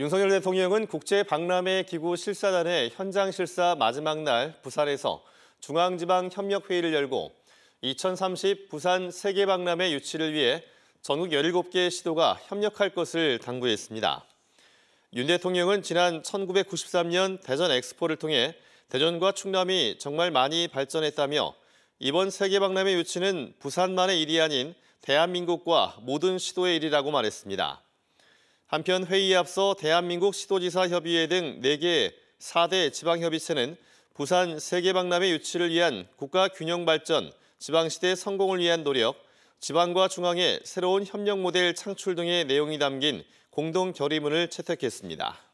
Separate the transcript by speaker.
Speaker 1: 윤석열 대통령은 국제 박람회 기구 실사단의 현장 실사 마지막 날 부산에서 중앙지방협력회의를 열고 2030 부산 세계박람회 유치를 위해 전국 17개 시도가 협력할 것을 당부했습니다. 윤 대통령은 지난 1993년 대전 엑스포를 통해 대전과 충남이 정말 많이 발전했다며 이번 세계박람회 유치는 부산만의 일이 아닌 대한민국과 모든 시도의 일이라고 말했습니다. 한편 회의에 앞서 대한민국 시도지사 협의회 등 4개 4대 지방협의체는 부산 세계박람회 유치를 위한 국가 균형 발전, 지방시대 성공을 위한 노력, 지방과 중앙의 새로운 협력 모델 창출 등의 내용이 담긴 공동 결의문을 채택했습니다.